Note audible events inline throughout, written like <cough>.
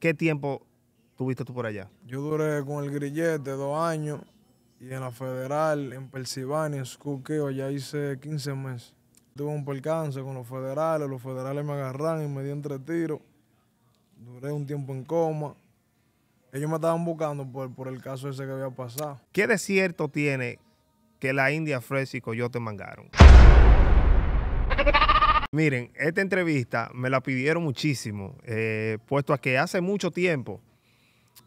¿Qué tiempo tuviste tú por allá? Yo duré con el grillete dos años y en la federal, en Pensilvania, en Scuqueo ya hice 15 meses. Tuve un percance con los federales, los federales me agarraron y me dieron tres tiros. Duré un tiempo en coma. Ellos me estaban buscando por, el caso ese que había pasado. ¿Qué desierto tiene que la India Fresico y te mangaron? Miren, esta entrevista me la pidieron muchísimo, eh, puesto a que hace mucho tiempo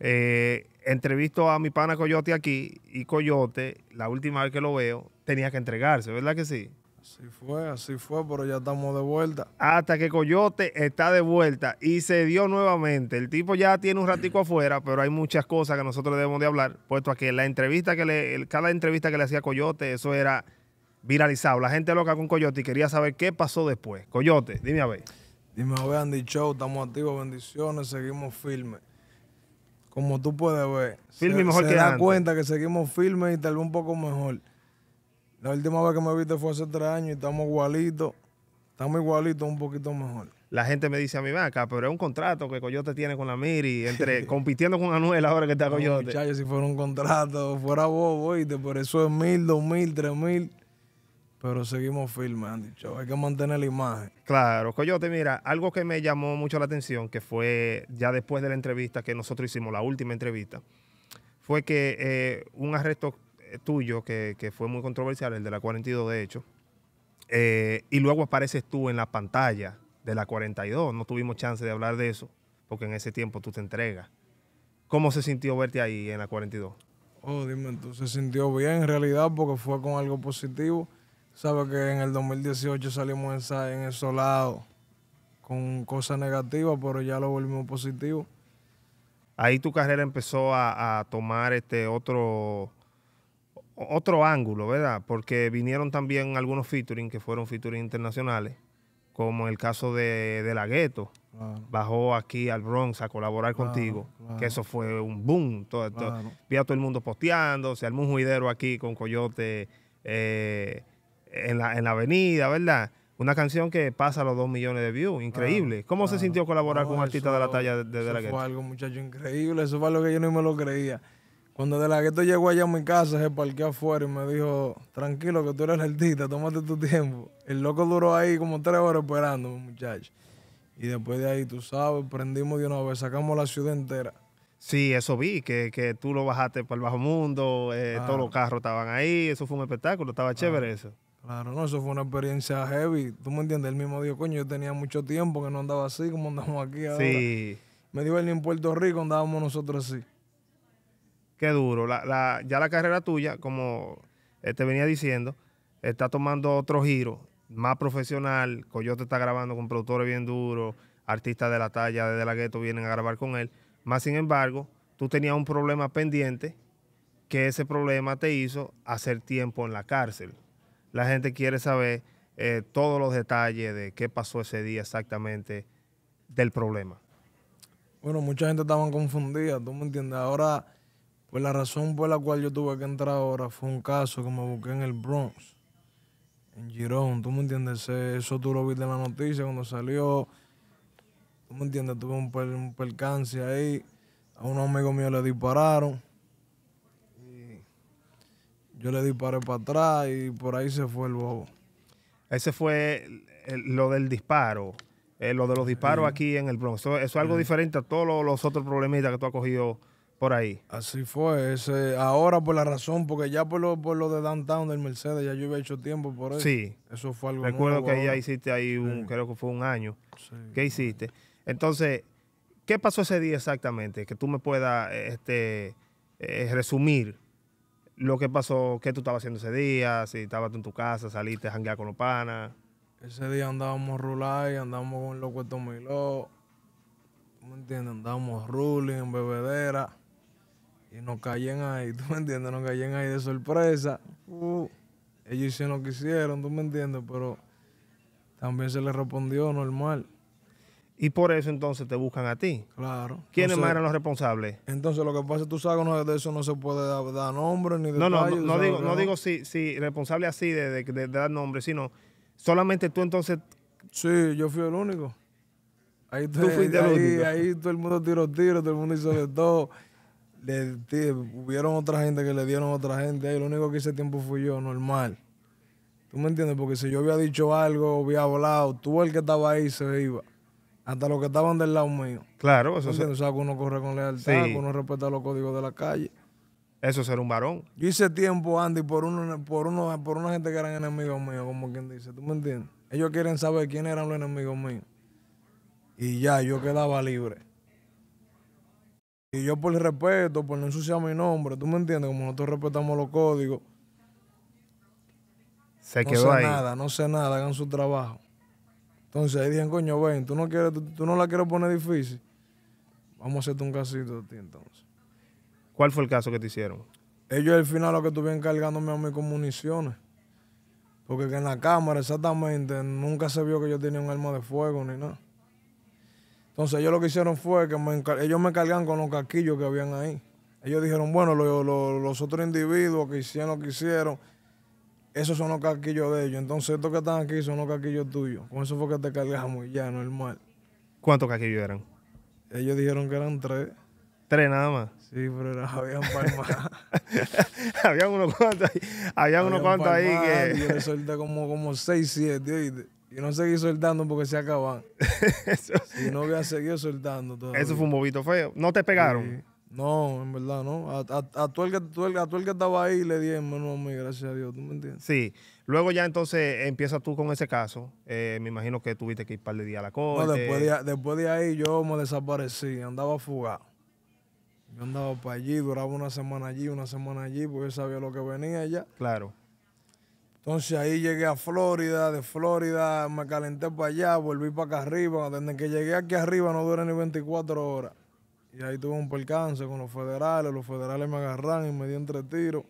eh, entrevisto a mi pana Coyote aquí y Coyote, la última vez que lo veo, tenía que entregarse, ¿verdad que sí? Así fue, así fue, pero ya estamos de vuelta. Hasta que Coyote está de vuelta y se dio nuevamente. El tipo ya tiene un ratico <clears throat> afuera, pero hay muchas cosas que nosotros debemos de hablar, puesto a que la entrevista que le, cada entrevista que le hacía Coyote, eso era viralizado. La gente loca con Coyote y quería saber qué pasó después. Coyote, dime a ver. Dime a ver, Andy Show, estamos activos, bendiciones, seguimos firmes. Como tú puedes ver, firme se, mejor da cuenta que seguimos firmes y tal vez un poco mejor. La última vez que me viste fue hace tres años y estamos igualitos. Estamos igualitos, un poquito mejor. La gente me dice a mi vaca, pero es un contrato que Coyote tiene con la Miri, entre <laughs> compitiendo con Anuel ahora que está Coyote. si fuera un contrato, fuera vos, oíste, pero eso es mil, dos mil, tres mil. Pero seguimos firmes, han dicho. Hay que mantener la imagen. Claro, Coyote, mira, algo que me llamó mucho la atención, que fue ya después de la entrevista que nosotros hicimos, la última entrevista, fue que eh, un arresto eh, tuyo, que, fue muy controversial, el de la 42, de hecho, eh, y luego apareces tú en la pantalla de la 42. No tuvimos chance de hablar de eso, porque en ese tiempo tú te entregas. ¿Cómo se sintió verte ahí en la 42? Oh, dime, tú se sintió bien en realidad porque fue con algo positivo. Sabes que en el 2018 salimos en esos lados con cosas negativas, pero ya lo volvimos positivo. Ahí tu carrera empezó a, tomar este otro, otro ángulo, ¿verdad? Porque vinieron también algunos featuring que fueron featuring internacionales, como el caso de, de La Gueto. Bajó aquí al Bronx a colaborar contigo, que eso fue un boom. Todo, todo. a todo el mundo posteando, se armó un juidero aquí con Coyote. Eh, en la, en la avenida, ¿verdad? Una canción que pasa los dos millones de views, increíble. ¿Cómo se sintió colaborar con un artista de la talla de, de, eso Fue algo, muchacho, increíble. Eso fue algo que yo ni me lo creía. Cuando De La Gueto llegó allá a mi casa, se parqueó afuera y me dijo, tranquilo, que tú eres artista, tómate tu tiempo. El loco duró ahí como tres horas esperando, muchacho. Y después de ahí, tú sabes, prendimos de una vez, sacamos la ciudad entera. Sí, eso vi, que, que tú lo bajaste para el bajo mundo, eh, todos los carros estaban ahí, eso fue un espectáculo, estaba chévere eso. Claro, no, eso fue una experiencia heavy. Tú me entiendes, él mismo dijo, coño, yo tenía mucho tiempo que no andaba así como andamos aquí ahora. Sí. Me dijo él, ni en Puerto Rico andábamos nosotros así. Qué duro. ya la carrera tuya, como eh, te venía diciendo, está tomando otro giro, más profesional. Coyote está grabando con productores bien duros, artistas de la talla de la gueto vienen a grabar con él. Más sin embargo, tú tenías un problema pendiente que ese problema te hizo hacer tiempo en la cárcel. La gente quiere saber eh, todos los detalles de qué pasó ese día exactamente del problema. Bueno, mucha gente estaba confundida, tú me entiendes. Ahora, pues la razón por la cual yo tuve que entrar ahora fue un caso que me busqué en el Bronx, en Girón, tú me entiendes. Eso tú lo viste en la noticia cuando salió. Tú me entiendes, tuve un, un percance ahí. A un amigo mío le dispararon yo le disparé para atrás y por ahí se fue el bobo. Ese fue lo del disparo. Eh, lo de los disparos aquí en el Bronx. Eso, es algo diferente a todos los, otros problemitas que tú has cogido por ahí. Así fue. Ese, ahora por la razón, porque ya por lo, por lo de Downtown del Mercedes, ya yo había hecho tiempo por eso. Sí. Eso fue algo Recuerdo que ya hiciste ahí un, creo que fue un año. Sí. ¿Qué hiciste? Entonces, ¿qué pasó ese día exactamente? Que tú me puedas este, eh, resumir lo que pasó, qué tú estabas haciendo ese día, si estabas tú en tu casa, saliste a janguear con los panas. Ese día andábamos rular y andábamos con los de miló. ¿Tú me entiendes? Andábamos ruling, bebedera. Y nos caían ahí, <laughs> ¿tú me entiendes? Nos caían ahí de sorpresa. Uh. ellos hicieron lo que hicieron, ¿tú me entiendes? Pero también se les respondió normal. Y por eso entonces te buscan a ti. Claro. ¿Quiénes más eran los responsables? Entonces lo que pasa, es tú sabes no, de eso no se puede dar, nombre ni de No, no, no, no digo, no digo si, responsable así de, dar nombre, sino solamente tú entonces... Sí, yo fui el único. Ahí, tú fuiste el único. ahí todo el mundo tiró tiros, todo el mundo hizo de todo. Le, hubieron otra gente que le dieron a otra gente. Ahí lo único que hice tiempo fui yo, normal. ¿Tú me entiendes? Porque si yo había dicho algo, había hablado, tú el que estaba ahí se iba hasta los que estaban del lado mío. Claro, eso O sea, que uno corre con lealtad, uno respeta los códigos de la calle. Eso es ser un varón. Yo hice tiempo, Andy, por uno, por uno, por una gente que eran enemigos míos, como quien dice. ¿Tú me entiendes? Ellos quieren saber quién eran los enemigos míos. Y ya, yo quedaba libre. Y yo por el respeto, por no ensuciar mi nombre, ¿tú me entiendes? Como nosotros respetamos los códigos. Se quedó nada, no sé nada, hagan su trabajo. Entonces ahí dicen, coño, ven, tú no, quieres, tú, no la quieres poner difícil. Vamos a hacerte un casito de ti entonces. ¿Cuál fue el caso que te hicieron? Ellos al final lo que estuvieron cargándome a mí con municiones. Porque en la cámara exactamente nunca se vio que yo tenía un arma de fuego ni nada. Entonces ellos lo que hicieron fue que me, ellos me cargan con los casquillos que habían ahí. Ellos dijeron, bueno, los otros individuos que hicieron lo que hicieron, esos son los caquillos de ellos. Entonces, estos que están aquí son los caquillos tuyos. Con eso fue que te cargamos y ya, normal. ¿Cuántos caquillos eran? Ellos dijeron que eran tres. ¿Tres nada más? Sí, pero eran había más. <laughs> habían unos cuantos ahí, habían unos cuantos ahí que... yo le solté como, como seis, siete, oíste. Y no seguí soltando porque se acaban. <laughs> eso... Si no había seguido soltando todavía. Eso fue un bobito feo. ¿No te pegaron? No, en verdad, no. A, tu todo el que, estaba ahí le di en mano a mí, gracias a Dios, ¿tú me entiendes? Sí. Luego ya entonces empiezas tú con ese caso. Eh, me imagino que tuviste que ir par de días a la corte. No, después, de, ahí yo me desaparecí, andaba fugado. Yo andaba para allí, duraba una semana allí, una semana allí, porque yo sabía lo que venía allá. Claro. Entonces ahí llegué a Florida, de Florida me calenté para allá, volví para acá arriba. Desde que llegué aquí arriba no duré ni 24 horas. Y ahí tuve un percance con los federales. Los federales me agarraron y me dieron tres tiros.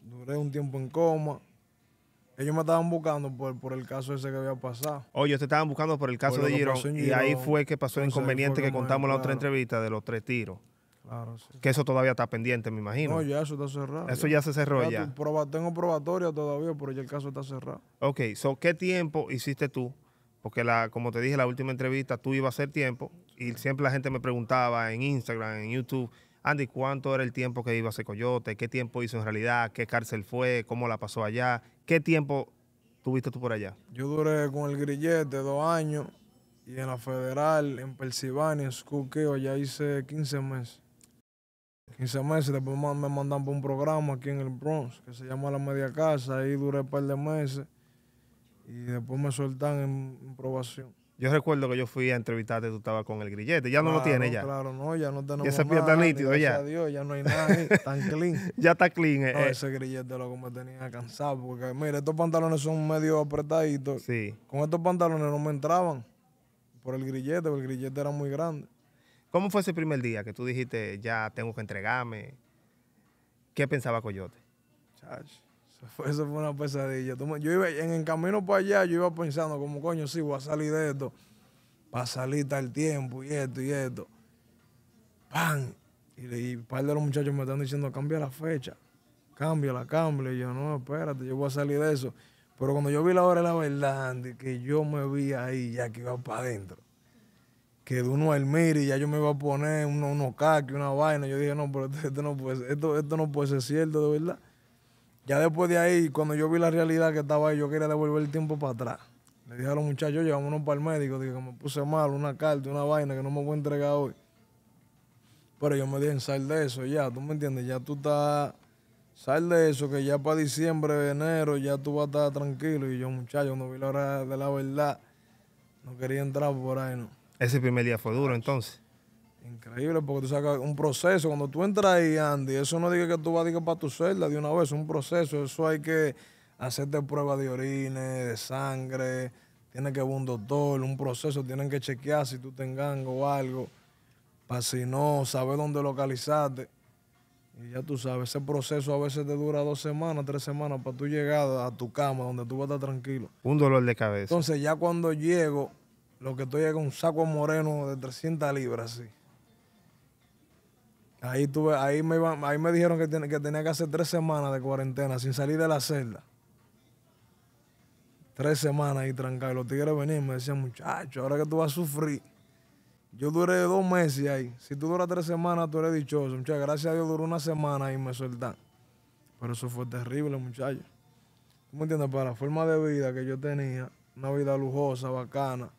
Duré un tiempo en coma. Ellos me estaban buscando por, el caso ese que había pasado. Oye, te estaban buscando por el caso de Girón. Y ahí fue que pasó el inconveniente que, contamos en la otra entrevista de los tres tiros. Claro, Que eso todavía está pendiente, me imagino. No, ya eso está cerrado. Eso ya, se cerró ya. tengo probatoria todavía, pero ya el caso está cerrado. Ok, so, ¿qué tiempo hiciste tú? Porque la, como te dije, la última entrevista tú ibas a hacer tiempo y siempre la gente me preguntaba en Instagram, en YouTube, Andy, ¿cuánto era el tiempo que iba a Coyote? ¿Qué tiempo hizo en realidad? ¿Qué cárcel fue? ¿Cómo la pasó allá? ¿Qué tiempo tuviste tú por allá? Yo duré con el grillete dos años y en la federal, en Pensilvania, en Schuylkill, ya hice 15 meses. 15 meses, después me mandan para un programa aquí en el Bronx que se llama La Media Casa, ahí duré un par de meses y después me sueltan en probación. Yo recuerdo que yo fui a entrevistarte, tú estabas con el grillete. Ya no lo tiene ya. Claro, no, ya no tenemos. Y ese pie está nítido ya. Dios, ya no hay nada <laughs> ahí, tan clean. ya está clean. no, eh. ese grillete lo me tenía cansado. Porque, mire, estos pantalones son medio apretaditos. Sí. Con estos pantalones no me entraban por el grillete, porque el grillete era muy grande. ¿Cómo fue ese primer día que tú dijiste, ya tengo que entregarme? ¿Qué pensaba Coyote? Chacho eso fue una pesadilla. Yo iba, en el camino para allá, yo iba pensando como, coño, sí, voy a salir de esto. Para salir tal tiempo y esto y esto. ¡Pam! Y, y un par de los muchachos me están diciendo, cambia la fecha. cambia la cambia. Y yo, no, espérate, yo voy a salir de eso. Pero cuando yo vi la hora de la verdad, que yo me vi ahí ya que iba para adentro. Que de uno al y ya yo me iba a poner unos uno, caques, una vaina. Yo dije, no, pero <laughs> no puede esto, esto no puede ser cierto, de verdad. Ya después de ahí, cuando yo vi la realidad que estaba ahí, yo quería devolver el tiempo para atrás. Le dije a los muchachos, llevámonos para el médico, dije que me puse mal, una carta, una vaina que no me voy a entregar hoy. Pero ellos me dije, sal de eso ya, ¿tú me entiendes? Ya tú estás, sal de eso, que ya para diciembre, enero, ya tú vas a estar tranquilo. Y yo, muchachos, cuando vi la hora de la verdad, no quería entrar por ahí, ¿no? Ese primer día fue duro entonces. Increíble, porque tú sacas un proceso. Cuando tú entras ahí, Andy, eso no diga que tú vas a para tu celda de una vez, es un proceso. Eso hay que hacerte pruebas de orines, de sangre, tiene que haber un doctor, un proceso, tienen que chequear si tú te o algo, para si no, saber dónde localizarte. Y ya tú sabes, ese proceso a veces te dura dos semanas, tres semanas para tú llegar a tu cama donde tú vas a estar tranquilo. Un dolor de cabeza. Entonces ya cuando llego, lo que estoy es un saco moreno de 300 libras, sí. Ahí, tuve, ahí, me, ahí me dijeron que, tenía que hacer tres semanas de cuarentena sin salir de la celda. Tres semanas ahí trancado. Y los tigres venían me decían, muchacho, ahora que tú vas a sufrir. Yo duré dos meses ahí. Si tú duras tres semanas, tú eres dichoso. Muchachos, gracias a Dios duró una semana y me sueltan Pero eso fue terrible, muchacho. ¿Tú me entiendes? Para la forma de vida que yo tenía, una vida lujosa, bacana,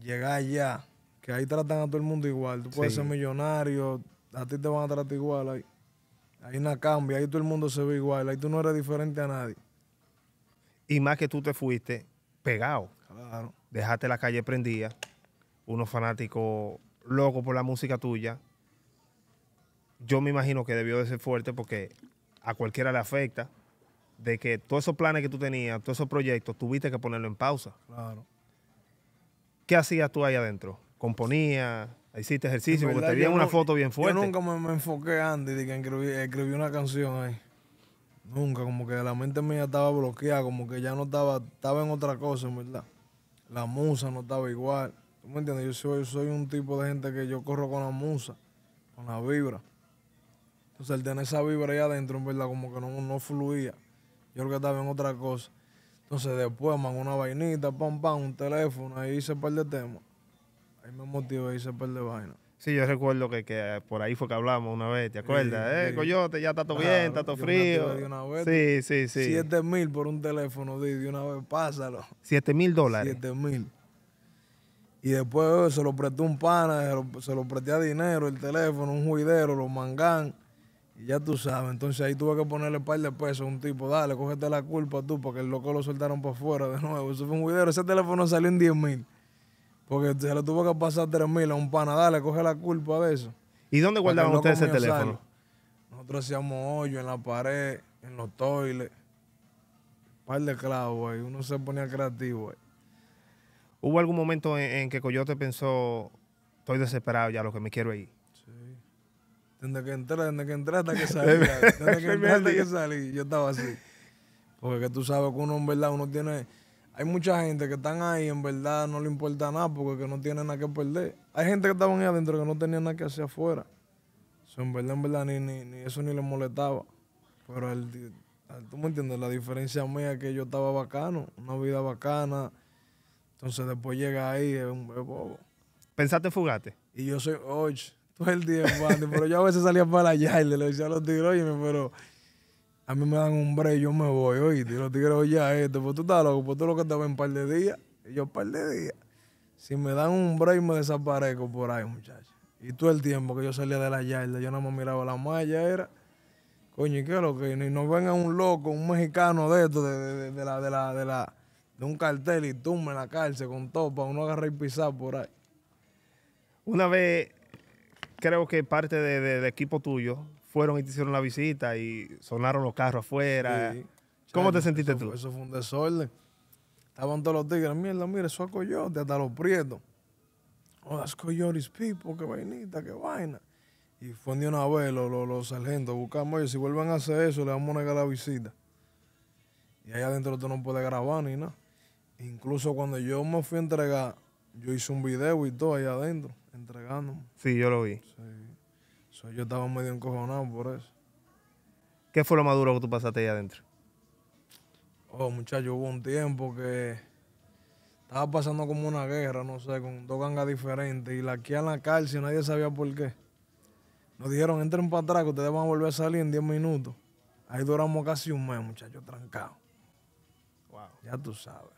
llegar allá, que ahí tratan a todo el mundo igual. Tú puedes ser millonario, a ti te van a tratar igual ahí. Ahí nada cambia, ahí todo el mundo se ve igual, ahí tú no eres diferente a nadie. Y más que tú te fuiste pegado. Claro. Dejaste la calle prendida, unos fanáticos locos por la música tuya. Yo me imagino que debió de ser fuerte porque a cualquiera le afecta de que todos esos planes que tú tenías, todos esos proyectos, tuviste que ponerlo en pausa. Claro. ¿Qué hacías tú ahí adentro? ¿Componías? Hiciste ejercicio, porque te vi una foto bien fuerte. Yo nunca me, enfoqué antes de que escribí, una canción ahí. Nunca, como que la mente mía estaba bloqueada, como que ya no estaba, estaba en otra cosa, en verdad. La musa no estaba igual. ¿Tú me entiendes? Yo soy, un tipo de gente que yo corro con la musa, con la vibra. Entonces, el tener esa vibra ahí adentro, en verdad, como que no, no fluía. Yo creo que estaba en otra cosa. Entonces, después, man, una vainita, pam, pam, un teléfono, ahí hice un par de temas. Ahí me motivó hice de Sí, yo recuerdo que, por ahí fue que hablamos una vez, ¿te acuerdas? Eh, coyote, ya está todo bien, está todo frío. sí, sí, sí. Siete mil por un teléfono, de una vez, pásalo. Siete mil dólares. Siete mil. Y después eh, se lo prestó un pana, se lo, presté a dinero, el teléfono, un juidero, los mangán. Y ya tú sabes, entonces ahí tuve que ponerle un par de pesos a un tipo, dale, cógete la culpa tú, porque el loco lo soltaron para afuera de nuevo. Eso fue un juidero, ese teléfono salió en diez mil. Porque se lo tuvo que pasar 3 mil a un pana. le coge la culpa de eso. ¿Y dónde guardaban ustedes ese teléfono? Nosotros hacíamos hoyo en la pared, en los toiles. Un par de clavos ahí. Uno se ponía creativo ahí. ¿Hubo algún momento en, que Coyote pensó, estoy desesperado ya, lo que me quiero ir? Sí. Desde que entrar, desde que entré hasta que salí. <laughs> desde que entré hasta que salí, yo estaba así. Porque tú sabes que uno en verdad, uno tiene hay mucha gente que están ahí, en verdad no le importa nada porque no tienen nada que perder. Hay gente que estaba ahí adentro que no tenía nada que hacer afuera. en verdad, en verdad, ni, ni, eso ni le molestaba. Pero el, tú me entiendes, la diferencia mía es que yo estaba bacano, una vida bacana. Entonces después llega ahí, es un bobo. ¿Pensaste fugate? Y yo soy oye, todo el día, pero yo a veces salía para allá y le decía a los tigres, oye, pero a mí me dan un break, yo me voy, hoy Y los tigres, oye, esto, pues tú estás loco, pues tú lo que te en un par de días. Y yo, un par de días. Si me dan un break, me desaparezco por ahí, muchachos. Y todo el tiempo que yo salía de la yarda, yo no me miraba la malla, era. Coño, ¿y qué es lo que? Y no venga un loco, un mexicano de esto, de, de, la, de la, de la, de un cartel y tumba en la cárcel con topa, uno agarrar y pisar por ahí. Una vez, creo que parte de equipo tuyo fueron y te hicieron la visita y sonaron los carros afuera. ¿Cómo te sentiste tú? Eso fue un desorden. Estaban todos los tigres, mierda, mire, eso es coyote, hasta los prietos. Oh, that's coyotes people, qué vainita, qué vaina. Y fue de una vez los, los, sargentos, buscamos, oye, si vuelven a hacer eso, le vamos a negar la visita. Y ahí adentro tú no puedes grabar ni nada. Incluso cuando yo me fui a entregar, yo hice un video y todo allá adentro, entregándome. Sí, yo lo vi. Sí yo estaba medio encojonado por eso. ¿Qué fue lo más duro que tú pasaste ahí adentro? Oh, muchacho, hubo un tiempo que estaba pasando como una guerra, no sé, con dos gangas diferentes. Y la aquí en la cárcel nadie sabía por qué. Nos dijeron, entren para atrás, que ustedes van a volver a salir en 10 minutos. Ahí duramos casi un mes, muchacho, trancado. Wow. Ya tú sabes.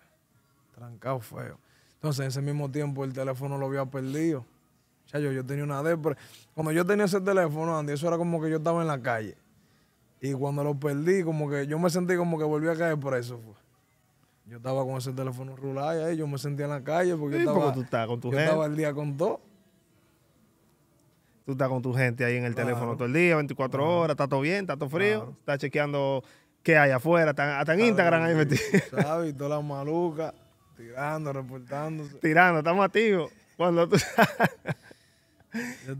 Trancado feo. Entonces, en ese mismo tiempo el teléfono lo había perdido yo tenía una depresión. Cuando yo tenía ese teléfono, Andy, eso era como que yo estaba en la calle. Y cuando lo perdí, como que yo me sentí como que volví a caer preso. Fue. Yo estaba con ese teléfono rulado ahí yo me sentía en la calle porque yo estaba, tú estás con tu yo estaba el día con todo. Tú estás con tu gente ahí en el teléfono todo el día, 24 horas, está todo bien, está todo frío, Estás está chequeando qué hay afuera, tan, hasta en Instagram ahí metido. <laughs> ¿Sabes? todas las malucas, tirando, reportándose. Tirando, estamos activos. Cuando tú... <laughs>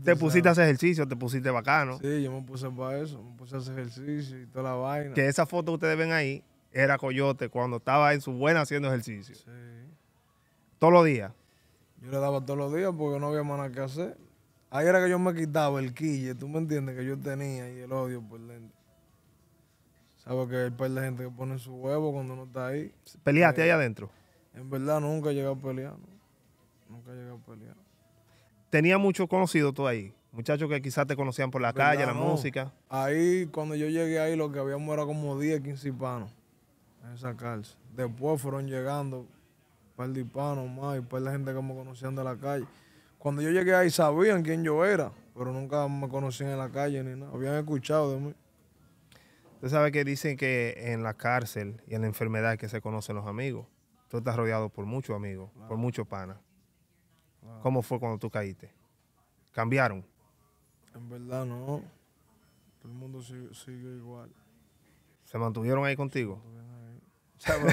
te pusiste a hacer ejercicio, te pusiste bacano. Sí, yo me puse para eso, me puse a hacer ejercicio y toda la vaina. Que esa foto que ustedes ven ahí era Coyote cuando estaba en su buena haciendo ejercicio. Sí. Todos los días. Yo le daba todos los días porque no había más nada que hacer. Ahí era que yo me quitaba el quille, tú me entiendes, que yo tenía y el odio por dentro. Sabes que hay par de gente que pone su huevo cuando no está ahí. ¿Peleaste eh, ahí adentro? En verdad nunca llegué a pelear. Nunca llegué a pelear tenía muchos conocidos tú ahí. Muchachos que quizás te conocían por la calle, la música. Ahí, cuando yo llegué ahí, lo que habíamos era como 10, 15 hispanos en esa cárcel. Después fueron llegando un par de hispanos más y un par gente que me conocían de la calle. Cuando yo llegué ahí sabían quién yo era, pero nunca me conocían en la calle ni nada. Habían escuchado de mí. Usted sabe que dicen que en la cárcel y en la enfermedad que se conocen los amigos. Tú estás rodeado por muchos amigos, por muchos panas. ¿Cómo fue cuando tú caíste? ¿Cambiaron? En verdad no. Todo el mundo sigue, igual. ¿Se mantuvieron ahí contigo? <laughs>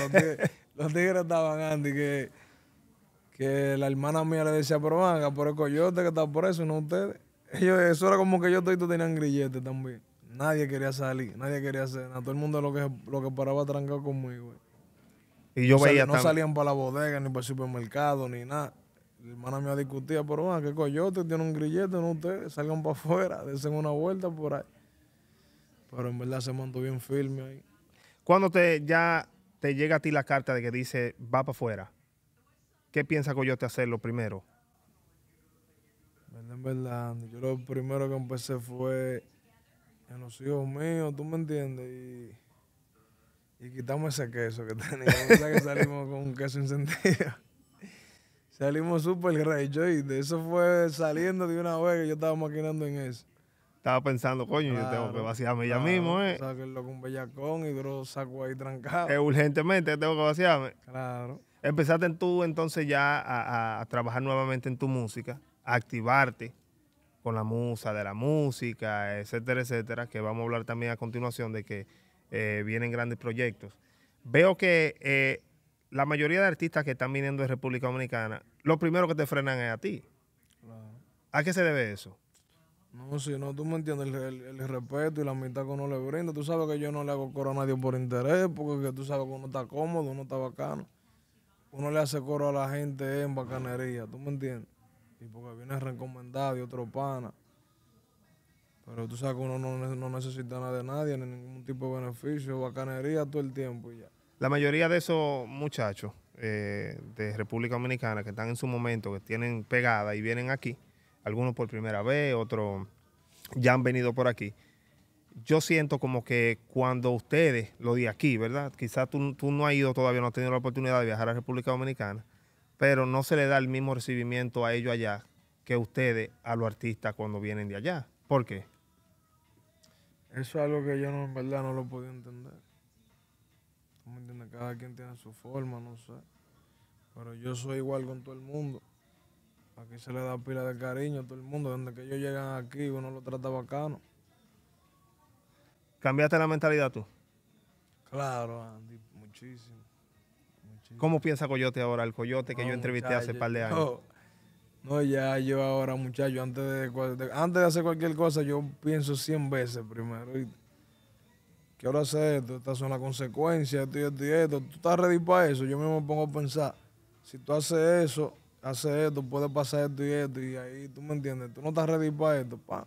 los tigres estaban Andy que, que la hermana mía le decía, pero venga, por el coyote que está por eso, no ustedes. eso era como que yo estoy tú tenían grilletes también. Nadie quería salir, nadie quería hacer nada. Todo el mundo lo que, lo que paraba trancado conmigo. Y yo veía No salían para la bodega, ni para el supermercado, ni nada. La hermana mía discutía, pero bueno, que coyote, tiene un grillete, no ustedes, salgan para afuera, <laughs> desen una vuelta por ahí. Pero en verdad se mantuvo bien firme ahí. Cuando te ya te llega a ti la carta de que dice va para afuera, ¿qué piensa Coyote hacerlo primero? En verdad, yo lo primero que empecé fue en los hijos míos, tú me entiendes, y, quitamos ese queso que <laughs> teníamos, que salimos con un queso encendido. Salimos súper recho y de eso fue saliendo de una vez que yo estaba maquinando en eso. Estaba pensando, coño, yo tengo que vaciarme ya mismo, ¿eh? Sacarlo con bellacón y duro saco ahí trancado. Eh, urgentemente tengo que vaciarme. Claro. Empezaste tú entonces ya a, trabajar nuevamente en tu música, a activarte con la musa, de la música, etcétera, etcétera, que vamos a hablar también a continuación de que eh, vienen grandes proyectos. Veo que eh, la mayoría de artistas que están viniendo de República Dominicana, lo primero que te frenan es a ti. ¿A qué se debe eso? No, si no, tú me entiendes, el, respeto y la amistad que uno le brinda. Tú sabes que yo no le hago coro a nadie por interés, porque tú sabes que uno está cómodo, uno está bacano. Uno le hace coro a la gente en bacanería, ¿tú me entiendes? Y porque viene recomendado y otro pana. Pero tú sabes que uno no, no necesita nada de nadie, ni ningún tipo de beneficio, bacanería todo el tiempo y ya. La mayoría de esos muchachos eh, de República Dominicana que están en su momento, que tienen pegada y vienen aquí, algunos por primera vez, otros ya han venido por aquí. Yo siento como que cuando ustedes, lo de aquí, ¿verdad? Quizás tú, no has ido todavía, no has tenido la oportunidad de viajar a República Dominicana, pero no se le da el mismo recibimiento a ellos allá que ustedes a los artistas cuando vienen de allá. ¿Por qué? Eso es algo que yo no, en verdad no lo podía entender. Cada quien tiene su forma, no sé. Pero yo soy igual con todo el mundo. Aquí se le da pila de cariño a todo el mundo. Desde que ellos llegan aquí, uno lo trata bacano. ¿Cambiaste la mentalidad tú? Claro, Andy, muchísimo. ¿Cómo piensa Coyote ahora? El Coyote que yo entrevisté hace un par de años. No, ya yo ahora, muchacho, antes de, antes de hacer cualquier cosa, yo pienso 100 veces primero quiero hace esto, estas son las consecuencias, esto y esto y esto. ¿Tú estás ready para eso? Yo mismo me pongo a pensar, si tú haces eso, haces esto, puede pasar esto y esto, y ahí tú me entiendes, tú no estás ready para esto, pa.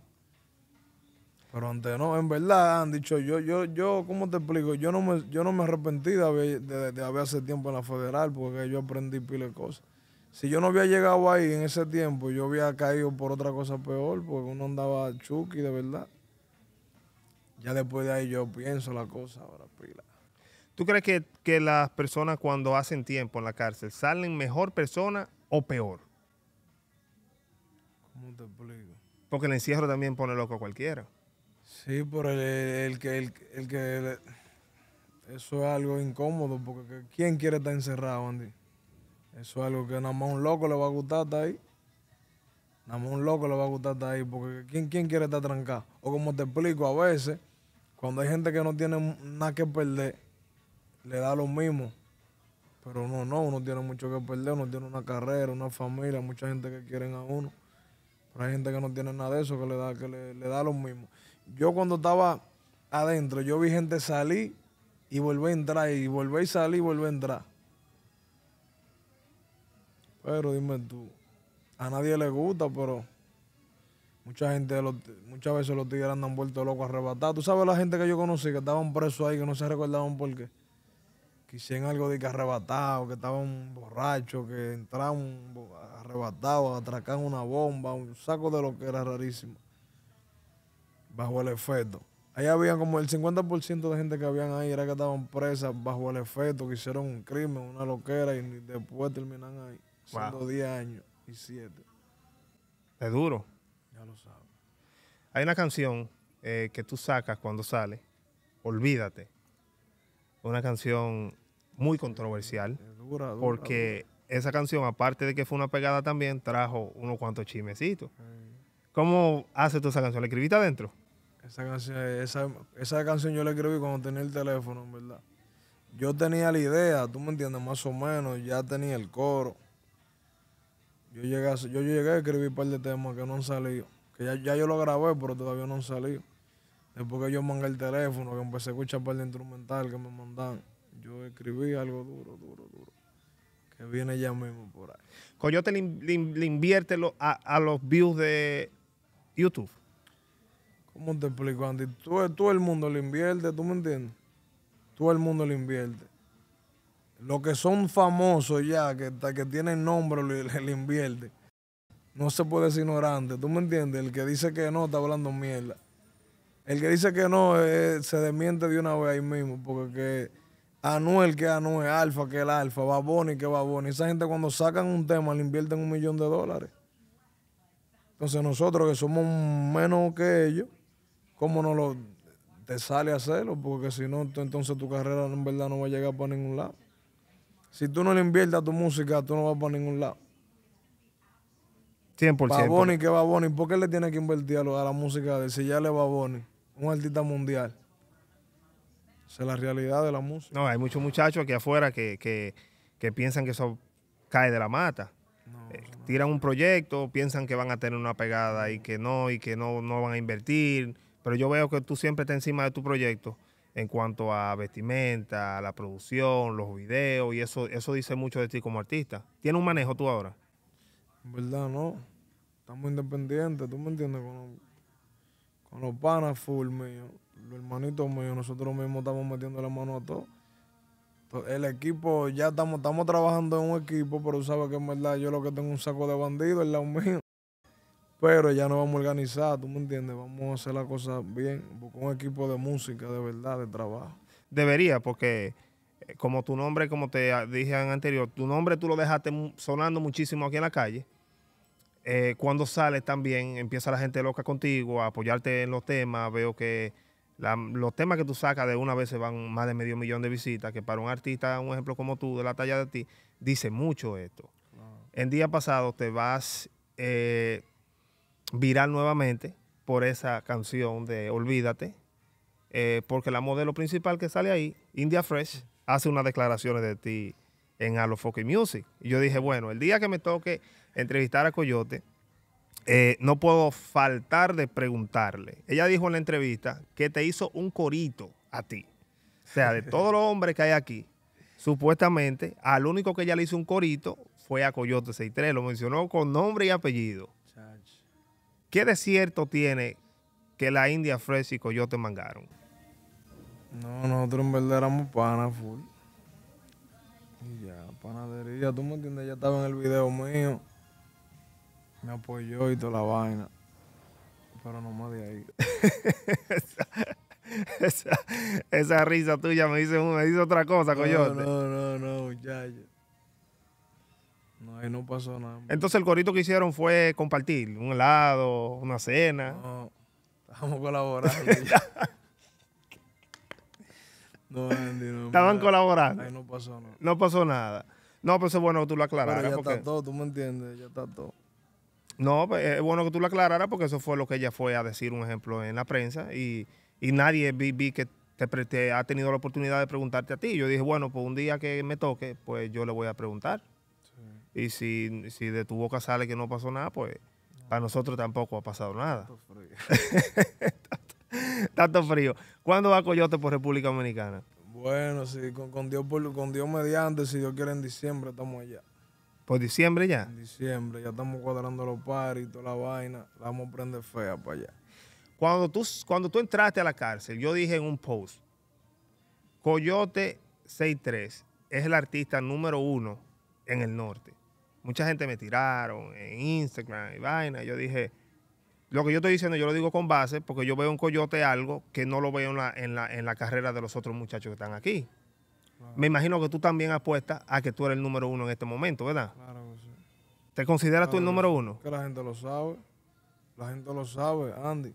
Pero antes no, en verdad han dicho, yo, yo, yo, ¿cómo te explico? Yo no me, yo no me arrepentí de haber, de, hace tiempo en la federal, porque yo aprendí pile cosas. Si yo no había llegado ahí en ese tiempo, yo había caído por otra cosa peor, porque uno andaba chuki de verdad. Ya después de ahí yo pienso la cosa ahora, pila. ¿Tú crees que, las personas cuando hacen tiempo en la cárcel salen mejor persona o peor? ¿Cómo te explico? Porque el encierro también pone loco a cualquiera. Sí, pero el, que... eso es algo incómodo, porque ¿quién quiere estar encerrado, Andy? Eso es algo que nada más un loco le va a gustar estar ahí. Nada más un loco le va a gustar estar ahí, porque ¿quién, quién quiere estar trancado? O como te explico, a veces cuando hay gente que no tiene nada que perder, le da lo mismo. Pero no, no, uno tiene mucho que perder, uno tiene una carrera, una familia, mucha gente que quieren a uno. Pero hay gente que no tiene nada de eso, que le da, que le, da lo mismo. Yo cuando estaba adentro, yo vi gente salir y volver a entrar, y volver y salir y volver a entrar. Pero dime tú, a nadie le gusta, pero Mucha gente, muchas veces los tigres andan vueltos locos arrebatados. Tú sabes la gente que yo conocí que estaban presos ahí, que no se recordaban por qué. Que hicieron algo de que arrebatados, que estaban borrachos, que entraban arrebatados, atracaban una bomba, un saco de lo que era rarísimo. Bajo el efecto. Ahí había como el 50% de gente que habían ahí, era que estaban presas bajo el efecto, que hicieron un crimen, una loquera, y después terminan ahí, siendo 10 años y 7. Es duro. Hay una canción eh, que tú sacas cuando sale, Olvídate. Una canción muy controversial. Eh, porque esa canción, aparte de que fue una pegada también, trajo unos cuantos chimecitos. ¿Cómo haces tú esa canción? ¿La escribiste adentro? Esa canción, esa canción yo la escribí cuando tenía el teléfono, en verdad. Yo tenía la idea, tú me entiendes, más o menos, ya tenía el coro yo llegué, a, yo llegué a escribir un par de temas que no han salido. Que ya, yo lo grabé, pero todavía no han salido. Después que yo mangué el teléfono, que empecé a escuchar par de instrumental que me mandan, yo escribí algo duro, duro, duro. Que viene ya mismo por ahí. Coyote le, invierte a, los views de YouTube. ¿Cómo te explico, Andy? Todo, todo el mundo le invierte, ¿tú me entiendes? Todo el mundo le invierte. Los que son famosos ya, que, que tienen nombre, le, invierte. No se puede ser ignorante, ¿tú me entiendes? El que dice que no está hablando mierda. El que dice que no eh, se desmiente de una vez ahí mismo, porque que Anuel que Anuel, Alfa que el Alfa, Baboni que Baboni. Esa gente cuando sacan un tema le invierten un millón de dólares. Entonces nosotros que somos menos que ellos, ¿cómo no lo, te sale hacerlo? Porque si no, entonces tu carrera en verdad no va a llegar para ningún lado. Si tú no le inviertes a tu música, tú no vas para ningún lado. 100%. Baboni, que Baboni, ¿por qué le tiene que invertir a, la música de si ya le Baboni, un artista mundial? Esa es la realidad de la música. No, hay muchos muchachos aquí afuera que, piensan que eso cae de la mata. Eh, tiran un proyecto, piensan que van a tener una pegada y que no, y que no, no van a invertir. Pero yo veo que tú siempre estás encima de tu proyecto en cuanto a vestimenta, la producción, los videos, y eso, eso dice mucho de ti como artista. ¿Tienes un manejo tú ahora? En verdad, no. Estamos independientes, tú me entiendes, con, con los panas full mío, los hermanitos míos, nosotros mismos estamos metiendo la mano a todo. El equipo, ya estamos, estamos trabajando en un equipo, pero tú sabes que en verdad yo lo que tengo un saco de bandido en lado mío. Pero ya no vamos a organizar, ¿tú me entiendes? Vamos a hacer la cosa bien, con un equipo de música, de verdad, de trabajo. Debería, porque eh, como tu nombre, como te dije en anterior, tu nombre tú lo dejaste sonando muchísimo aquí en la calle. Eh, cuando sales también empieza la gente loca contigo a apoyarte en los temas. Veo que los temas que tú sacas de una vez se van más de medio millón de visitas, que para un artista, un ejemplo como tú, de la talla de ti, dice mucho esto. En día pasado te vas, eh, viral nuevamente por esa canción de Olvídate, eh, porque la modelo principal que sale ahí, India Fresh, hace unas declaraciones de ti en Halo Music. Y yo dije, bueno, el día que me toque entrevistar a Coyote, eh, no puedo faltar de preguntarle. Ella dijo en la entrevista que te hizo un corito a ti. O sea, de todos los hombres que hay aquí, supuestamente, al único que ella le hizo un corito fue a Coyote 63. Lo mencionó con nombre y apellido. ¿Qué desierto tiene que la India Fresh y Coyote mangaron? No, nosotros en verdad éramos pana, full. Y ya, panadería, tú me entiendes, ya estaba en el video mío. Me apoyó y toda la vaina. Pero no más de ahí. <laughs> esa, risa tuya me dice otra cosa, Coyote. No, no, no, ya ya. No, ahí no pasó nada. Entonces el corito que hicieron fue compartir un helado, una cena. No, estábamos colaborando. <laughs> no, Andy, no. Estaban colaborando. Ahí no pasó nada. No pasó nada. No, pero pues es bueno que tú lo aclararas. ya está todo, tú me entiendes, ya está todo. No, pues es bueno que tú lo aclararas porque eso fue lo que ella fue a decir, un ejemplo, en la prensa y, nadie vi, que te, te ha tenido la oportunidad de preguntarte a ti. Yo dije, bueno, pues un día que me toque, pues yo le voy a preguntar. Y si, si de tu boca sale que no pasó nada, pues a para nosotros tampoco ha pasado nada. Tanto frío. <laughs> tanto, frío. ¿Cuándo va Coyote por República Dominicana? Bueno, sí, con, Dios por, con Dios mediante, si Dios quiere, en diciembre estamos allá. ¿Por diciembre ya? En diciembre, ya estamos cuadrando los y toda la vaina, la vamos a prender fea para allá. Cuando tú, cuando tú entraste a la cárcel, yo dije en un post, Coyote 63 es el artista número uno en el norte mucha gente me tiraron en Instagram y vaina. Yo dije, lo que yo estoy diciendo, yo lo digo con base, porque yo veo un coyote algo que no lo veo en la, carrera de los otros muchachos que están aquí. Me imagino que tú también apuestas a que tú eres el número uno en este momento, ¿verdad? Claro que sí. ¿Te consideras tú el número uno? Que la gente lo sabe. La gente lo sabe, Andy.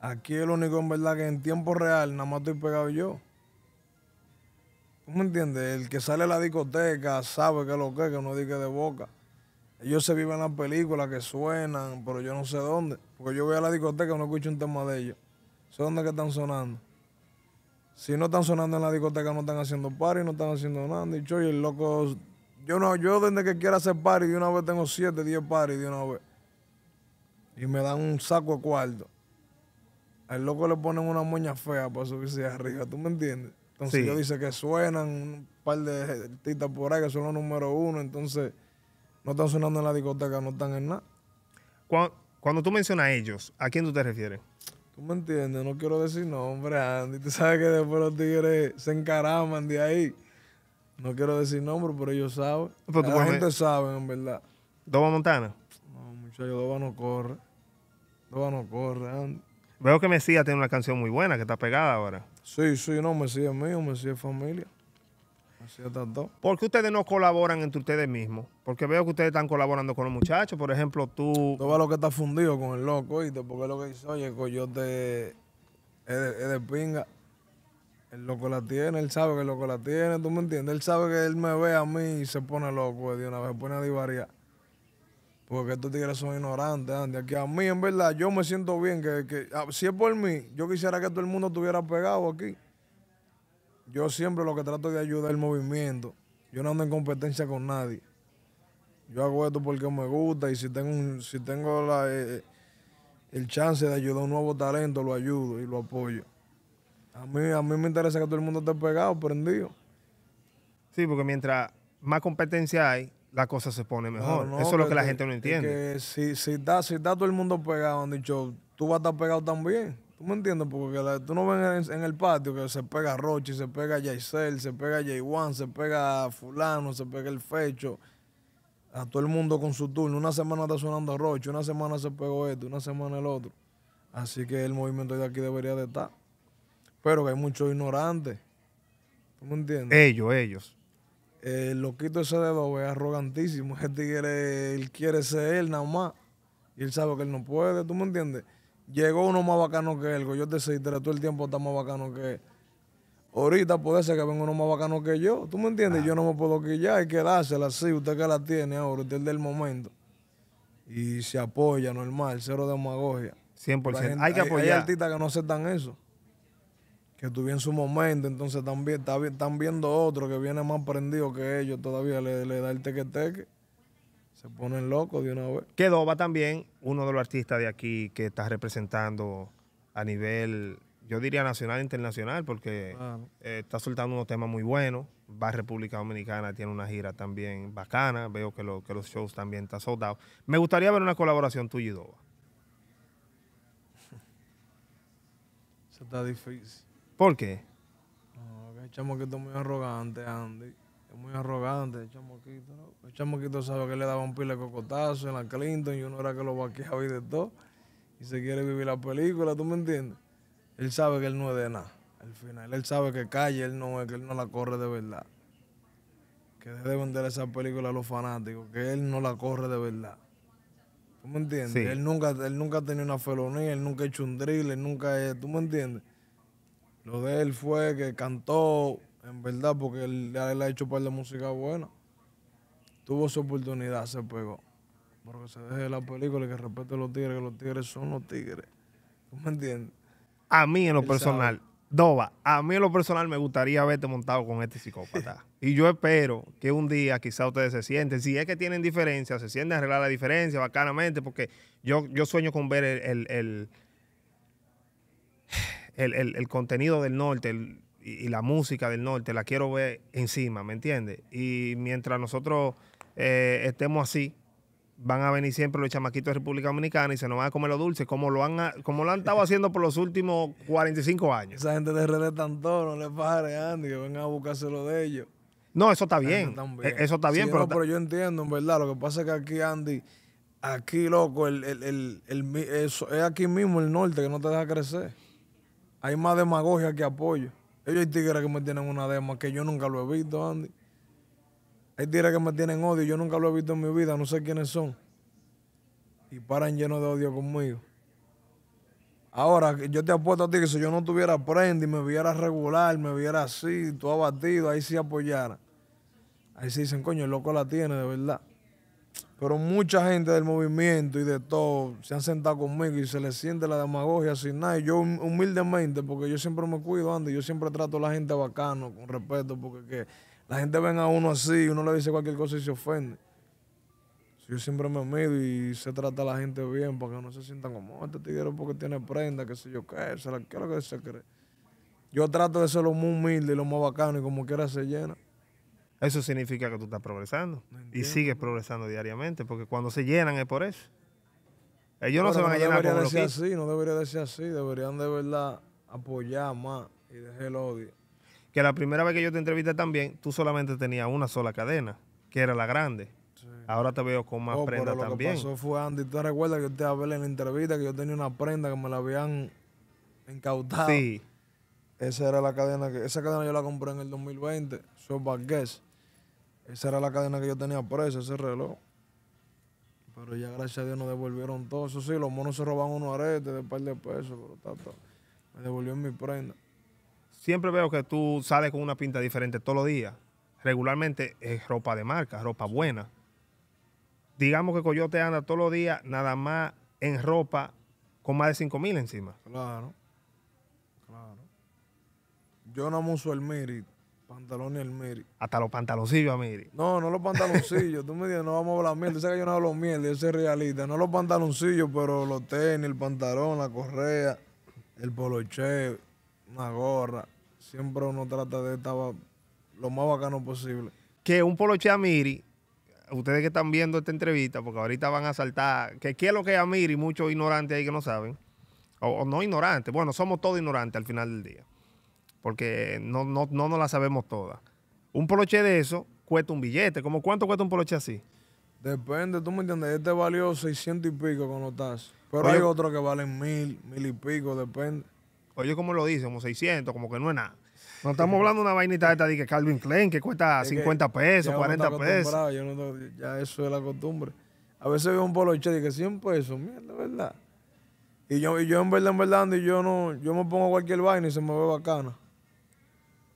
Aquí el único en verdad que en tiempo real nada más estoy pegado yo. ¿Tú me entiendes? El que sale a la discoteca sabe que lo que, que uno diga de boca. Ellos se viven las películas que suenan, pero yo no sé dónde. Porque yo voy a la discoteca y no escucho un tema de ellos. Sé dónde que están sonando. Si no están sonando en la discoteca, no están haciendo party, no están haciendo nada. Dicho, y el loco. Yo no, yo desde que quiera hacer party, de una vez tengo siete, 10 party de una vez. Y me dan un saco de cuarto. Al loco le ponen una moña fea para subirse arriba, ¿tú me entiendes? Entonces yo dice que suenan un par de artistas por ahí que son los número uno, entonces no están sonando en la discoteca, no están en nada. Cuando, tú mencionas a ellos, ¿a quién tú te refieres? Tú me entiendes, no quiero decir nombre, Andy. Tú sabes que después los tigres se encaraman de ahí. No quiero decir nombre, pero ellos saben. la gente sabe, en verdad. ¿Doba Montana? No, muchachos, Doba no corre. Doba no corre, Andy. Veo que Mesías tiene una canción muy buena que está pegada ahora. Sí, sí, no, Mesías es mío, Mesías es familia. ¿Por qué ustedes no colaboran entre ustedes mismos? Porque veo que ustedes están colaborando con los muchachos. Por ejemplo, tú. Todo lo que está fundido con el loco, ¿viste? Porque lo que dice, oye, Coyote es de, es pinga. El loco la tiene, él sabe que el loco la tiene, ¿tú me entiendes? Él sabe que él me ve a mí y se pone loco pues, de una vez, se pone a divariar. Porque estos tigres son ignorantes, Andy. Que a mí, en verdad, yo me siento bien. Que, ah, si es por mí, yo quisiera que todo el mundo estuviera pegado aquí. Yo siempre lo que trato de ayudar el movimiento. Yo no ando en competencia con nadie. Yo hago esto porque me gusta y si tengo, si tengo eh, eh, el chance de ayudar a un nuevo talento, lo ayudo y lo apoyo. A mí, a mí me interesa que todo el mundo esté pegado, prendido. Sí, porque mientras más competencia hay, la cosa se pone mejor. Eso es lo que, la gente no entiende. Que si, si, está, si está todo el mundo pegado, han dicho, tú vas a estar pegado también. ¿Tú me entiendes? Porque tú no ves en, el patio que se pega roche se pega Yaisel, se pega j se pega Fulano, se pega el Fecho. A todo el mundo con su turno. Una semana está sonando roche una semana se pegó esto, una semana el otro. Así que el movimiento de aquí debería de estar. Pero que hay muchos ignorantes. ¿Tú me entiendes? Ellos, ellos. Eh, el loquito ese de es arrogantísimo. quiere <laughs> él quiere ser él nada más. Y él sabe que él no puede, ¿tú me entiendes? llegó uno más bacano que él, yo te sé, todo el tiempo está más bacano que él. Ahorita puede ser que venga uno más bacano que yo, ¿tú me entiendes? Ah. Yo no me puedo quillar, hay que dársela así, usted que la tiene ahora, usted es del momento. Y se apoya, normal, cero demagogia. 100%. hay que apoyar. Hay, artistas que no aceptan eso. Que en su momento, entonces también están viendo otro que viene más prendido que ellos, todavía le, le da el teque-teque. Se ponen locos de una vez. va también, uno de los artistas de aquí que está representando a nivel, yo diría nacional e internacional, porque eh, está soltando unos temas muy buenos. Va a República Dominicana, tiene una gira también bacana. Veo que, los shows también están soldados. Me gustaría ver una colaboración tuya y Doba. Eso está difícil. ¿Por qué? No, que chamo que muy arrogante, Andy muy arrogante el chamoquito, El chamoquito sabe que le un pila de cocotazo en la Clinton y uno era que lo vaqueaba y de todo. Y se quiere vivir la película, ¿tú me entiendes? Él sabe que él no es de nada. Al final, él sabe que calle, él no es, que él no la corre de verdad. Que deben de vender esa película a los fanáticos, que él no la corre de verdad. ¿Tú me entiendes? Él, nunca, él nunca ha tenido una felonía, él nunca ha hecho un drill, él nunca... ¿Tú me entiendes? Lo de él fue que cantó en verdad, porque él, le ha hecho un par de música buena. Tuvo su oportunidad, se pegó. Porque se deje de la película y que respete a los tigres, que los tigres son los tigres. ¿Tú me entiendes? A mí en lo personal, Dova, a mí en lo personal me gustaría verte montado con este psicópata. <laughs> y yo espero que un día quizá ustedes se sienten, si es que tienen diferencias, se sienten a arreglar la diferencia bacanamente, porque yo, yo sueño con ver el, el, el <sighs> contenido del norte, el, y, la música del norte, la quiero ver encima, ¿me entiendes? Y mientras nosotros eh, estemos así, van a venir siempre los chamaquitos de República Dominicana y se nos van a comer los dulces, como lo han, como lo han estado haciendo por los últimos 45 años. Esa gente de redes tanto, no les pare, Andy, que vengan a buscárselo de ellos. No, eso está eh, bien. Eso está bien. pero, pero yo entiendo, en verdad. Lo que pasa es que aquí, Andy, aquí, loco, el, el, el, el eso, es aquí mismo el norte que no te deja crecer. Hay más demagogia que apoyo. Ellos hay tigres que me tienen una dema que yo nunca lo he visto, Andy. Hay tigres que me tienen odio, yo nunca lo he visto en mi vida, no sé quiénes son. Y paran llenos de odio conmigo. Ahora, yo te apuesto a ti que si yo no tuviera prenda me viera regular, me viera así, todo abatido, ahí sí apoyara. Ahí sí dicen, coño, el loco la tiene, de verdad. Pero mucha gente del movimiento y de todo se han sentado conmigo y se les siente la demagogia sin nada. Y yo humildemente, porque yo siempre me cuido, Andy, yo siempre trato a la gente bacano, con respeto, porque que la gente ven a uno así, y uno le dice cualquier cosa y se ofende. Yo siempre me mido y se trata a la gente bien para que no se sientan como oh, este tigre porque tiene prenda, qué sé yo qué, se qué es lo que se cree. Yo trato de ser lo más humilde y lo más bacano y como quiera se llena. Eso significa que tú estás progresando. Y sigues progresando diariamente, porque cuando se llenan es por eso. Ellos no se van a llenar por lo así, No debería decir así, deberían de verdad apoyar más y dejar el odio. Que la primera vez que yo te entrevisté también, tú solamente tenías una sola cadena, que era la grande. Ahora te veo con más oh, prendas también. Lo fue, Andy, ¿tú recuerdas que usted hablé en la entrevista que yo tenía una prenda que me la habían incautado? Sí. Esa era la cadena que, esa cadena yo la compré en el 2020 So, Guess. Esa era la cadena que yo tenía presa, ese reloj. Pero ya gracias a Dios nos devolvieron todo. Eso sí, los monos se roban unos aretes de un par de pesos, pero todo me devolvió mi prenda. Siempre veo que tú sales con una pinta diferente todos los días. Regularmente es ropa de marca, ropa buena. Digamos que Coyote anda todos los días nada más en ropa con más de 5 mil encima. Claro, claro. Yo no me uso el mérito. Pantalones el Miri. Hasta los pantaloncillos a Miri. No, no los pantaloncillos. <laughs> tú me dices, no vamos a hablar mierda. ese que yo no hablo mierda, yo realista. No los pantaloncillos, pero los tenis, el pantalón, la correa, el poloche, una gorra. Siempre uno trata de estar lo más bacano posible. Que un poloche a Miri, ustedes que están viendo esta entrevista, porque ahorita van a saltar, que qué es lo que es a Miri, muchos ignorantes ahí que no saben. o no ignorantes, bueno, somos todos ignorantes al final del día porque no, no, no nos la sabemos todas. Un poloche de eso cuesta un billete. ¿Cómo cuánto cuesta un poloche así? Depende, tú me entiendes. Este valió 600 y pico con los tazos. Pero hay otros que valen mil, mil y pico, depende. Oye, como lo dice, como 600, como que no es nada. No estamos hablando de una vainita esta de que Calvin Klein, que cuesta 50 pesos, 40 pesos. ya eso es la costumbre. A veces veo un poloche de que 100 pesos, mierda, ¿verdad? Y yo, yo en verdad, en verdad, y yo no, yo me pongo cualquier vaina y se me ve bacana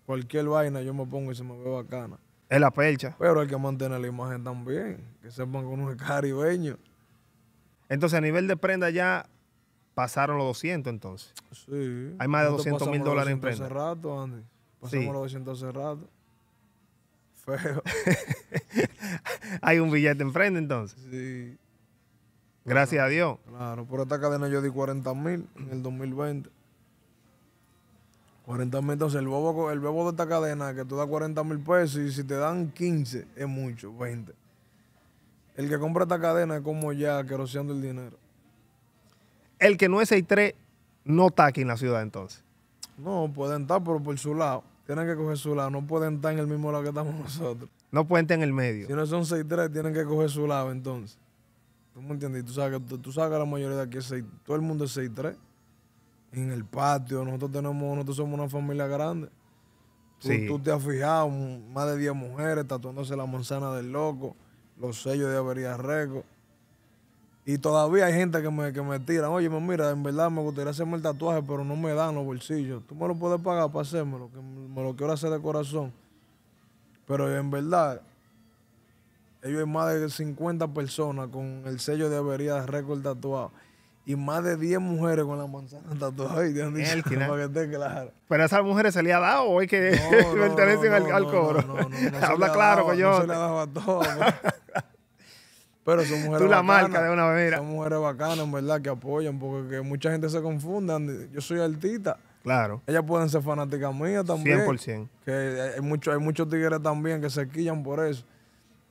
cualquier vaina yo me pongo y se me ve bacana. Es la percha. Pero hay que mantener la imagen también, que sepan con un es caribeño. Entonces, a nivel de prenda ya pasaron los 200 entonces. Sí. Hay más de 200 mil dólares en prenda. Hace rato, Andy. Pasamos los 200 hace rato. Feo. <laughs> Hay un billete en prenda entonces. Sí. Gracias a Dios. Claro, por esta cadena yo di 40 mil en el 2020. 40 mil, entonces el bobo, el bobo de esta cadena que tú das 40 mil pesos y si te dan 15 es mucho, 20. El que compra esta cadena es como ya que rociando el dinero. El que no es 63 no está aquí en la ciudad entonces. No, pueden estar, pero por su lado. Tienen que coger su lado, no pueden estar en el mismo lado que estamos nosotros. No pueden estar en el medio. Si no son 63 tienen que coger su lado entonces. ¿Tú me entiendes? Tú sabes que, la mayoría de aquí es 6, todo el mundo es 63 en el patio. Nosotros tenemos, nosotros somos una familia grande. Tú, tú te has fijado, más de 10 mujeres tatuándose la manzana del loco, los sellos de avería récord. Y todavía hay gente que me, que me tiran, oye, mira, en verdad me gustaría hacerme el tatuaje, pero no me dan los bolsillos. Tú me lo puedes pagar para hacérmelo, que me lo quiero hacer de corazón. Pero en verdad, ellos hay más de 50 personas con el sello de avería récord tatuado y más de 10 mujeres con la manzana tatuada para que esté claro. Pero esas mujeres se le ha dado hoy que <laughs> pertenecen no, al, coro? <laughs> Habla claro, coño. se le ha dado a todas. <laughs> Pero son mujeres Tú la bacanas, marca de una manera. Son mujeres bacanas, en verdad, que apoyan, porque mucha gente se confunde. Yo soy artista. Claro. Ellas pueden ser fanáticas mías también. 100%. Que hay, mucho, hay muchos tigres también que se quillan por eso.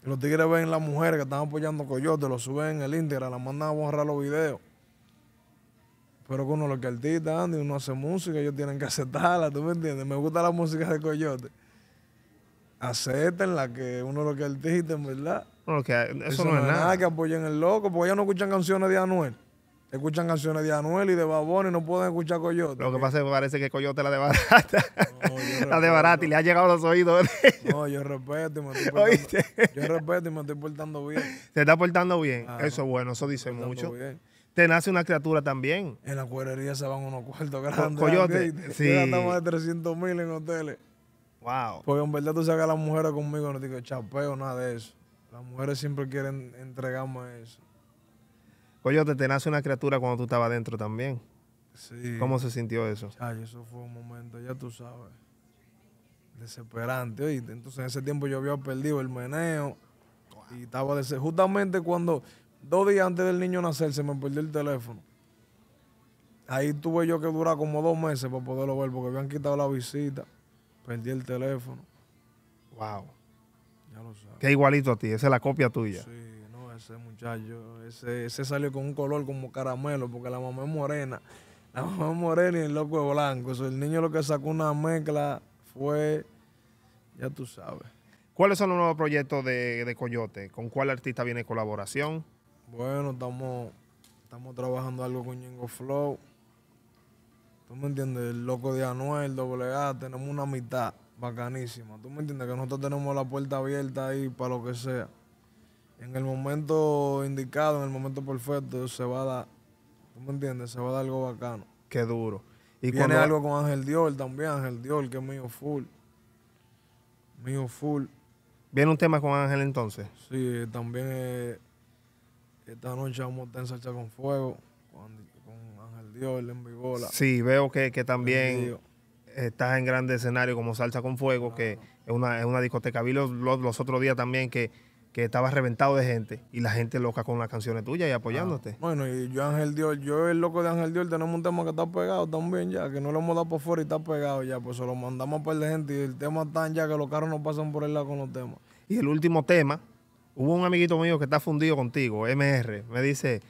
Los tigres ven las mujeres que están apoyando Coyote, lo suben en el Instagram, Las mandan a borrar los videos pero que uno los que artista, Andy, uno hace música, ellos tienen que aceptarla, ¿tú me entiendes? Me gusta la música de Coyote. Aceptenla, que uno lo que artista, verdad. eso, no, es nada. nada. Que apoyen el loco, porque ellos no escuchan canciones de Anuel. Escuchan canciones de Anuel y de Babón y no pueden escuchar Coyote. Lo que pasa es que parece que Coyote la de barata. <laughs> la de barata y le ha llegado a los oídos. <laughs> no, yo respeto y me estoy portando, Yo respeto y me estoy portando bien. Se está portando bien. Ah, eso es bueno, eso dice mucho te nace una criatura también. En la cuerería se van unos cuartos grandes. Coyote. sí. más de 300 mil en hoteles. Wow. Porque en verdad tú sacas las mujeres conmigo, no te digo chapeo, nada de eso. Las mujeres siempre quieren entregarme eso. Coyote, te nace una criatura cuando tú estabas dentro también. Sí. ¿Cómo se sintió eso? Ay, eso fue un momento, ya tú sabes. Desesperante, oye. Entonces en ese tiempo yo había perdido el meneo. Y estaba desesperado. Justamente cuando Dos días antes del niño nacer se me perdió el teléfono. Ahí tuve yo que durar como dos meses para poderlo ver porque habían quitado la visita. Perdí el teléfono. Wow. Ya lo sabes. Qué igualito a ti, esa es la copia tuya. Sí, no, ese muchacho, ese, salió con un color como caramelo porque la mamá es morena. La mamá es morena y el loco es blanco. eso el niño lo que sacó una mezcla fue, ya tú sabes. ¿Cuáles son los nuevos proyectos de, de Coyote? ¿Con cuál artista viene colaboración? Bueno, estamos, estamos trabajando algo con Ñengo Flow. ¿Tú me entiendes? El loco de Anuel, doble tenemos una mitad bacanísima. ¿Tú me entiendes? Que nosotros tenemos la puerta abierta ahí para lo que sea. En el momento indicado, en el momento perfecto, se va a dar, ¿tú me entiendes? Se va a dar algo bacano. Qué duro. Y Viene algo con Ángel Dior también, Ángel Dior, que es mío full. Mío full. ¿Viene un tema con Ángel entonces? Sí, también es, esta noche vamos a estar en Salsa con Fuego con, Ángel Dios, en Vivola. Sí, veo que, también estás en grandes escenario como Salsa con Fuego, que es una, discoteca. Vi los, otros días también que, que estabas reventado de gente y la gente loca con las canciones tuyas y apoyándote. bueno, y yo Ángel Dios, yo el loco de Ángel Dios, tenemos un tema que está pegado también ya, que no lo hemos dado por fuera y está pegado ya, pues se lo mandamos a par gente y el tema está ya que los carros no pasan por el lado con los temas. Y el último tema, Hubo un amiguito mío que está fundido contigo, MR, me dice,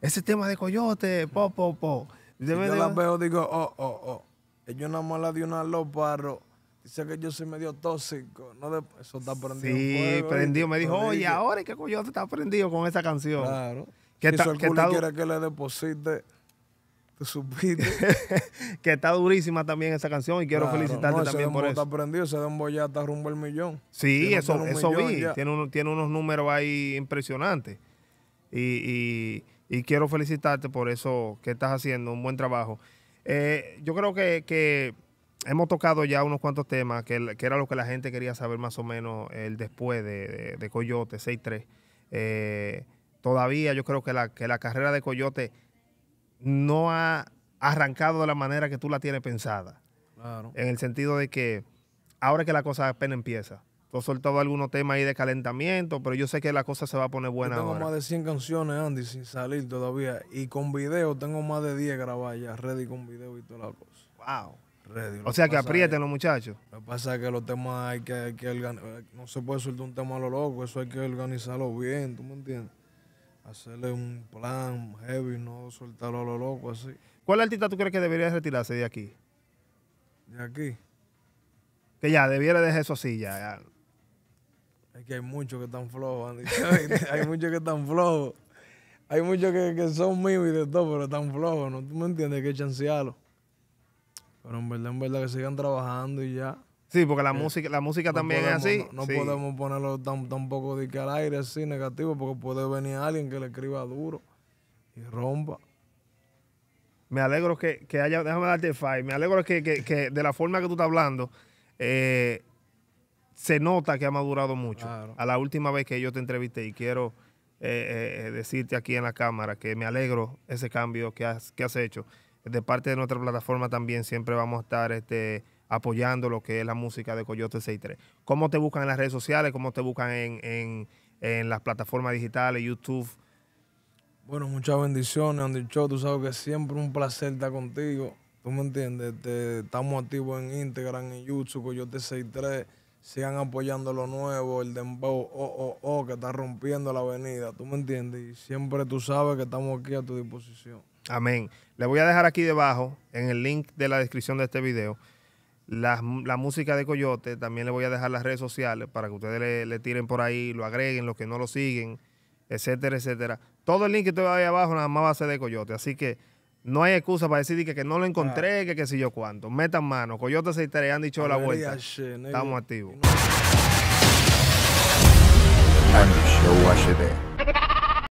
ese tema de coyote, po, po, po. yo la veo, digo, oh, oh, oh. Ellos una mala de de una loparro. Dice que yo soy medio tóxico. No de... Eso está prendido. Sí, prendido. Me dijo, oye, ahora es que coyote está prendido con esa canción. Claro. Que y está, que quiere que le deposite <laughs> que está durísima también esa canción y quiero felicitarte también por eso. Está de un ya rumbo al millón. Sí, eso, eso vi. Tiene, tiene, unos números ahí impresionantes. Y, quiero felicitarte por eso que estás haciendo, un buen trabajo. Eh, yo creo que, hemos tocado ya unos cuantos temas, que, era lo que la gente quería saber más o menos el después de, Coyote 6-3. Eh, todavía yo creo que que la carrera de Coyote no ha arrancado de la manera que tú la tienes pensada. Claro. En el sentido de que ahora que la cosa apenas empieza. Tú has soltado algunos temas ahí de calentamiento, pero yo sé que la cosa se va a poner buena. tengo más de 100 canciones, Andy, sin salir todavía. Y con video tengo más de 10 grabadas ya, ready con video y toda la cosa. ¡Wow! O sea que aprieten los muchachos. Lo que pasa es que los temas hay que, hay que organizar. Eh, no se puede soltar un tema a lo loco, eso hay que organizarlo bien, ¿tú me entiendes? hacerle un plan heavy, no soltarlo a lo loco así. ¿Cuál artista tú crees que debería retirarse de aquí? De aquí. Que ya, debiera dejar eso así ya. Es que <laughs> hay muchos que están flojos, hay muchos que están flojos. Hay muchos que, son míos y de todo, pero están flojos, ¿no? ¿Tú me entiendes? qué que chancearlo. Pero en verdad, en verdad que sigan trabajando y ya. Sí, porque la eh, música, la música también es así. No, podemos ponerlo tan, tampoco de que al aire así negativo, porque puede venir alguien que le escriba duro y rompa. Me alegro que, haya, déjame darte el me alegro que, de la forma que tú estás hablando, eh, se nota que ha madurado mucho. A la última vez que yo te entrevisté y quiero eh, decirte aquí en la cámara que me alegro ese cambio que has, que has hecho. De parte de nuestra plataforma también siempre vamos a estar este, apoyando lo que es la música de Coyote 63. ¿Cómo te buscan en las redes sociales? ¿Cómo te buscan en, las plataformas digitales, YouTube? Bueno, muchas bendiciones, Andy Cho... Tú sabes que siempre un placer estar contigo. ¿Tú me entiendes? estamos activos en Instagram, en YouTube, Coyote 63. Sigan apoyando lo nuevo, el Dembow oh, oh, oh, que está rompiendo la avenida. ¿Tú me entiendes? Y siempre tú sabes que estamos aquí a tu disposición. Amén. Le voy a dejar aquí debajo, en el link de la descripción de este video, la, la, música de Coyote, también le voy a dejar las redes sociales para que ustedes le, tiren por ahí, lo agreguen, los que no lo siguen, etcétera, etcétera. Todo el link que usted ahí abajo nada más va a ser de Coyote. Así que no hay excusa para decir que, no lo encontré, que qué sé yo cuánto. Metan mano. Coyote se estaría han dicho la vuelta. Estamos activos. <laughs>